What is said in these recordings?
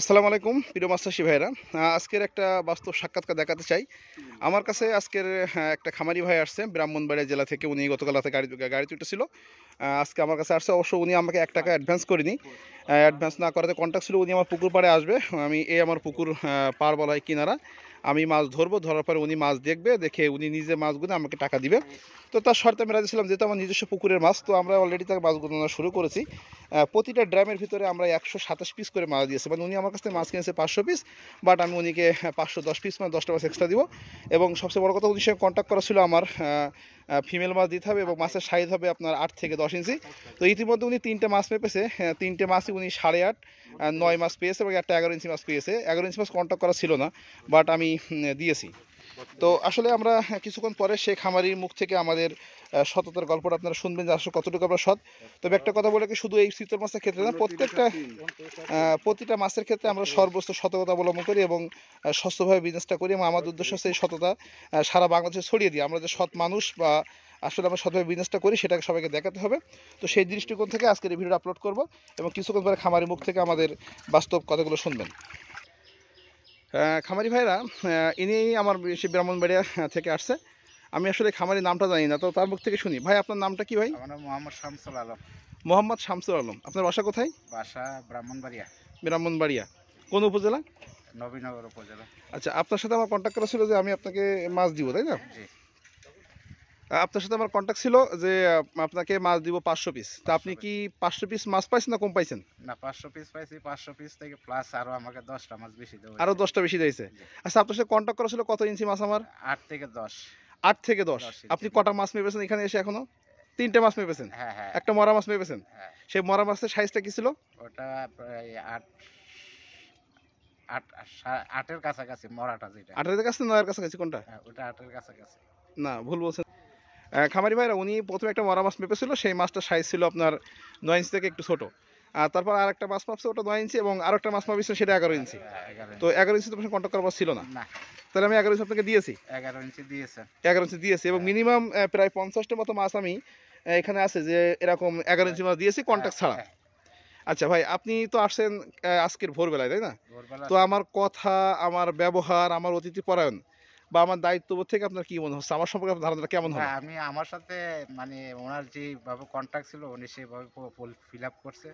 আসসালামু আলাইকুম প্রিয় মাস্টাসি ভাইরা আজকের একটা বাস্তব সাক্ষাৎকার দেখাতে চাই আমার কাছে আজকের একটা খামারি ভাই আসছে ব্রাহ্মণবাড়িয়া জেলা থেকে উনি গতকাল রাতে গাড়ি গাড়িতে উঠেছিল আজকে আমার কাছে আসছে অবশ্য উনি আমাকে এক টাকা অ্যাডভান্স করিনি অ্যাডভান্স না করাতে কন্ট্যাক্ট ছিল উনি আমার পুকুর পাড়ে আসবে আমি এই আমার পুকুর পার বলা হয় কিনারা আমি মাছ ধরবো ধরার পরে উনি মাছ দেখবে দেখে উনি নিজে মাছগুলো আমাকে টাকা দিবে তো তার শর্তে আমি রাজি ছিলাম যেহেতু আমার নিজস্ব পুকুরের মাছ তো আমরা অলরেডি তার মাছ গোনা শুরু করেছি প্রতিটা ড্রামের ভিতরে আমরা একশো সাতাশ পিস করে মাছ দিয়েছি মানে উনি আমার কাছ থেকে মাছ কিনেছে পাঁচশো পিস বাট আমি উনিকে পাঁচশো দশ পিস মানে দশটা মাছ এক্সট্রা দিব এবং সবচেয়ে বড় কথা উনি সঙ্গে কন্ট্যাক্ট করা ছিল আমার ফিমেল মাছ দিতে হবে এবং মাছের সাইজ হবে আপনার আট থেকে দশ ইঞ্চি তো ইতিমধ্যে উনি তিনটে মাছ মেপেছে তিনটে মাছই উনি সাড়ে আট নয় মাস পেয়েছে এবং একটা এগারো ইঞ্চি মাছ পেয়েছে এগারো ইঞ্চি মাস কন্ট্যাক্ট করা ছিল না বাট আমি দিয়েছি তো আসলে আমরা কিছুক্ষণ পরে সে খামারির মুখ থেকে আমাদের সততার গল্পটা আপনারা শুনবেন যে আসলে কতটুকু আমরা সৎ তবে একটা কথা বলে কি শুধু এই শীতের মাছের ক্ষেত্রে না প্রত্যেকটা প্রতিটা মাছের ক্ষেত্রে আমরা সর্বোচ্চ সততা অবলম্বন করি এবং স্বচ্ছভাবে বিজনেসটা করি এবং আমাদের উদ্দেশ্য হচ্ছে এই সততা সারা বাংলাদেশে ছড়িয়ে দিই আমরা যে সৎ মানুষ বা আসলে আমরা সতভাবে বিজনেসটা করি সেটাকে সবাইকে দেখাতে হবে তো সেই দৃষ্টিকোণ থেকে আজকের এই ভিডিওটা আপলোড করব এবং কিছুক্ষণ পরে খামারি মুখ থেকে আমাদের বাস্তব কথাগুলো শুনবেন খামারি ভাইরা ইনি আমার সে ব্রাহ্মণবাড়িয়া থেকে আসছে আমি আসলে খামারি নামটা জানি না তো তার মুখ থেকে শুনি ভাই আপনার নামটা কি ভাই মোহাম্মদ শামসুল আলম মোহাম্মদ শামসুল আলম আপনার বাসা কোথায় বাসা ব্রাহ্মণবাড়িয়া ব্রাহ্মণবাড়িয়া কোন উপজেলা নবীনগর উপজেলা আচ্ছা আপনার সাথে আমার কন্ট্যাক্ট করা ছিল যে আমি আপনাকে মাছ দিব তাই না আপনার সাথে আমার কন্ট্যাক্ট ছিল যে আপনাকে মাছ দিব পাঁচশো পিস তা আপনি কি পাঁচশো পিস মাছ পাইছেন না কম পাইছেন না পাঁচশো পিস পাইছি পাঁচশো পিস থেকে প্লাস আরো আমাকে দশটা মাছ বেশি দেবো আরো দশটা বেশি দিয়েছে আচ্ছা আপনার সাথে কন্ট্যাক্ট করা ছিল কত ইঞ্চি মাছ আমার আট থেকে দশ আট থেকে দশ আপনি কটা মাছ মেপেছেন এখানে এসে এখনো তিনটে মাছ মেপেছেন হ্যাঁ, হ্যাঁ। একটা মরা মাছ মেপেছেন হ্যাঁ। সেই মরা মাছের সাইজটা কি ছিল ওটা প্রায় আট আটের কাছাকাছি মরাটা যেটা আটের কাছে নয়ের কাছাকাছি কোনটা ওটা আটের কাছাকাছি না ভুল বলছেন খামারি ভাইরা উনি প্রথমে একটা মরা মাছ মেপেছিল সেই মাছটা সাইজ ছিল আপনার নয় ইঞ্চি থেকে একটু ছোট আর তারপর আর একটা মাছ মাপছে ওটা নয় ইঞ্চি এবং আর একটা মাছ মাপিছে সেটা এগারো ইঞ্চি তো এগারো ইঞ্চি তোমার কন্ট্যাক্ট করার ছিল না তাহলে আমি এগারো ইঞ্চি আপনাকে দিয়েছি এগারো ইঞ্চি দিয়েছে এগারো ইঞ্চি দিয়েছি এবং মিনিমাম হ্যাঁ। প্রায় পঞ্চাশটা মতো মাছ আমি এখানে আছে যে এরকম এগারো ইঞ্চি মাছ দিয়েছি কন্ট্যাক্ট ছাড়া হ্যাঁ। আচ্ছা ভাই আপনি তো আসছেন আজকের ভোরবেলায় তাই না তো আমার কথা আমার ব্যবহার আমার অতিথি পরায়ণ বা আমার দায়িত্ববোধ থেকে আপনার কি মনে হচ্ছে আমার সম্পর্কে আপনার ধারণা কেমন হ্যাঁ আমি আমার সাথে মানে ওনার যে ভাবে কন্ট্রাক্ট ছিল উনি সেভাবে ফিল আপ করছে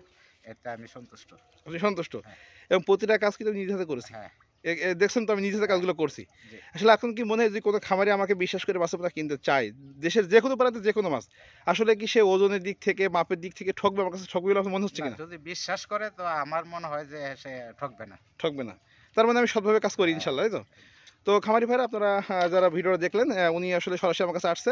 এতে আমি সন্তুষ্ট আপনি সন্তুষ্ট হ্যাঁ। এবং প্রতিটা কাজ কিন্তু নিজের হাতে করেছি হ্যাঁ দেখছেন তো আমি নিজের থেকে কাজগুলো করছি আসলে এখন কি মনে হয় যে কোনো খামারে আমাকে বিশ্বাস করে মাছটা কিনতে চাই দেশের যে কোনো প্রান্তে যে কোনো মাছ আসলে কি সে ওজনের দিক থেকে মাপের দিক থেকে ঠকবে আমার কাছে ঠকবে মনে হচ্ছে কিনা যদি বিশ্বাস করে তো আমার মনে হয় যে সে ঠকবে না ঠকবে না তার মানে আমি সৎভাবে কাজ করি হ্যাঁ। ইনশাল্লাহ তাই তো তো খামারি ভাইরা আপনারা যারা ভিডিওটা দেখলেন উনি আসলে সরাসরি আমার কাছে আসছে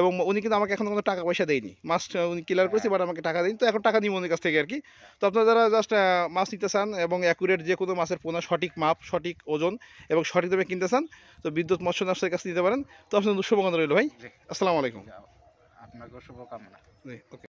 এবং উনি কিন্তু আমাকে এখন কোনো টাকা পয়সা দেয়নি মাছ উনি ক্লিয়ার করেছে বাট হ্যাঁ। আমাকে টাকা দেয়নি তো এখন টাকা নিব উনির কাছ থেকে আর কি তো আপনারা যারা জাস্ট মাছ নিতে চান এবং অ্যাকুরেট যে কোনো মাছের পোনা সঠিক মাপ সঠিক ওজন এবং সঠিক দামে কিনতে চান তো বিদ্যুৎ মৎস্য নার্সের কাছে নিতে পারেন তো আপনার শুভকামনা রইল ভাই আসসালামু আলাইকুম আপনার শুভকামনা